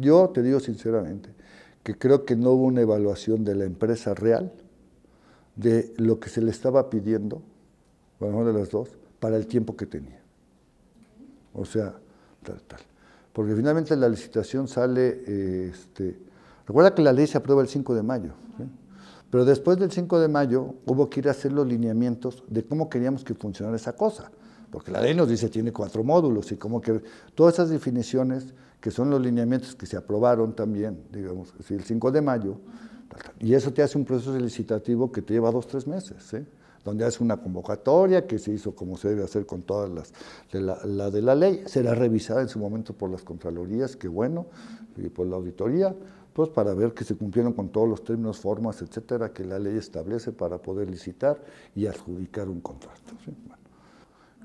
Yo te digo sinceramente que creo que no hubo una evaluación de la empresa real, de lo que se le estaba pidiendo, bueno, de las dos, para el tiempo que tenía. O sea, tal, tal. Porque finalmente la licitación sale, eh, este, recuerda que la ley se aprueba el 5 de mayo, pero después del 5 de mayo hubo que ir a hacer los lineamientos de cómo queríamos que funcionara esa cosa, porque la ley nos dice tiene cuatro módulos y como que todas esas definiciones que son los lineamientos que se aprobaron también, digamos, el 5 de mayo, y eso te hace un proceso licitativo que te lleva dos, tres meses, ¿eh? donde hace una convocatoria que se hizo como se debe hacer con todas las de la, de la ley, será revisada en su momento por las Contralorías, que bueno, y por la auditoría, pues para ver que se cumplieron con todos los términos, formas, etcétera, que la ley establece para poder licitar y adjudicar un contrato.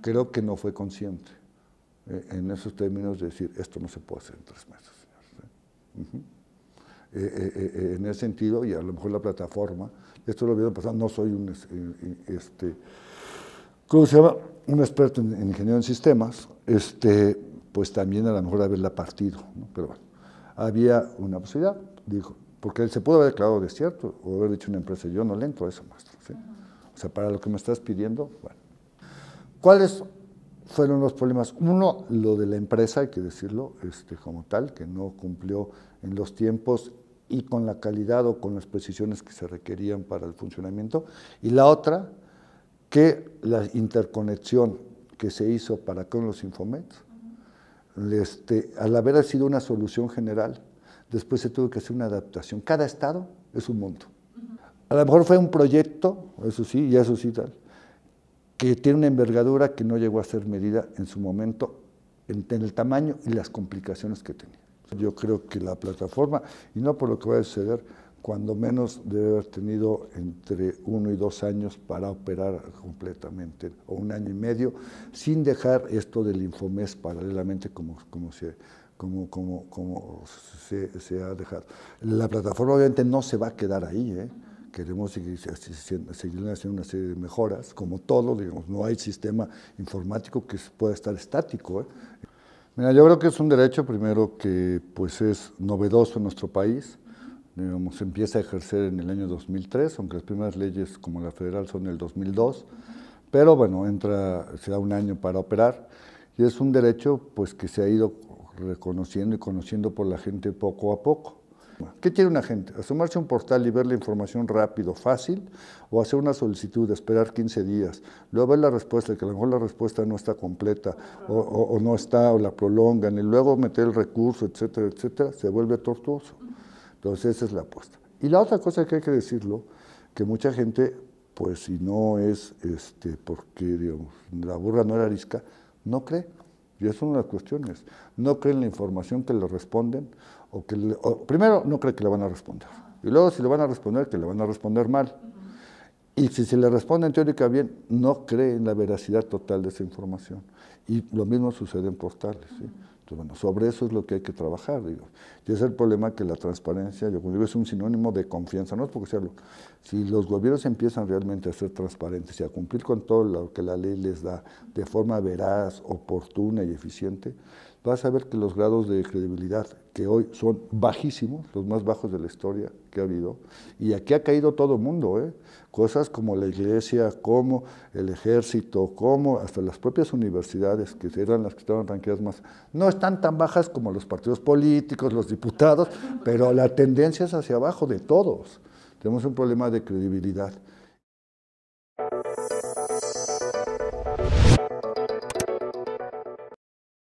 creo que no fue consciente. Eh, en esos términos de decir, esto no se puede hacer en tres meses, eh, eh, en ese sentido, y a lo mejor la plataforma, esto lo veo pasado, no soy un, este, ¿cómo se llama? Un experto en, ingeniería en sistemas, este, pues también a lo mejor haberla partido, pero bueno, había una posibilidad, dijo, porque él se puede haber declarado desierto o haber dicho una empresa, yo no le entro a eso, maestro. O sea, para lo que me estás pidiendo, bueno. ¿Cuál es fueron los problemas. Uno, lo de la empresa, hay que decirlo este, como tal, que no cumplió en los tiempos y con la calidad o con las precisiones que se requerían para el funcionamiento. Y la otra, que la interconexión que se hizo para con los Infomet, este, al haber sido una solución general, después se tuvo que hacer una adaptación. Cada estado es un monto A lo mejor fue un proyecto, eso sí, y eso sí tal, que tiene una envergadura que no llegó a ser medida en su momento en, el tamaño y las complicaciones que tenía. Yo creo que la plataforma, y no por lo que va a suceder, cuando menos debe haber tenido entre uno y dos años para operar completamente, o un año y medio, sin dejar esto del infomés paralelamente como, como, se, se, ha dejado. La plataforma obviamente no se va a quedar ahí, ¿eh? queremos seguir, haciendo una serie de mejoras, como todo, digamos, no hay sistema informático que pueda estar estático. ¿eh? Mira, yo creo que es un derecho primero que pues es novedoso en nuestro país, digamos, se empieza a ejercer en el año 2003, aunque las primeras leyes como la federal son el 2002, pero bueno, entra, se da un año para operar y es un derecho pues que se ha ido reconociendo y conociendo por la gente poco a poco. ¿Qué quiere una gente? ¿Asomarse a un portal y ver la información rápido, fácil? ¿O hacer una solicitud, esperar 15 días, luego ver la respuesta, que a lo mejor la respuesta no está completa o, no está o la prolongan, y luego meter el recurso, etcétera, etcétera? Se vuelve tortuoso. Entonces esa es la apuesta. Y la otra cosa que hay que decirlo, que mucha gente, pues si no es este, porque digamos, la burra no era arisca, no cree. Y es una de las cuestiones. No creen la información que le responden o que primero no creen que le van a responder. Y luego si le van a responder, que le van a responder mal. Y si se le responde en bien, no creen la veracidad total de esa información. Y lo mismo sucede en postales bueno, sobre eso es lo que hay que trabajar, digo. Y es el problema que la transparencia, yo es un sinónimo de confianza, no es porque sea si los gobiernos empiezan realmente a ser transparentes y a cumplir con todo lo que la ley les da de forma veraz, oportuna y eficiente, vas a ver que los grados de credibilidad, que hoy son bajísimos, los más bajos de la historia que ha habido, y aquí ha caído todo el mundo, ¿eh? cosas como la iglesia, como el ejército, como hasta las propias universidades, que eran las que estaban ranqueadas más, no están tan bajas como los partidos políticos, los diputados, pero la tendencia es hacia abajo de todos. Tenemos un problema de credibilidad.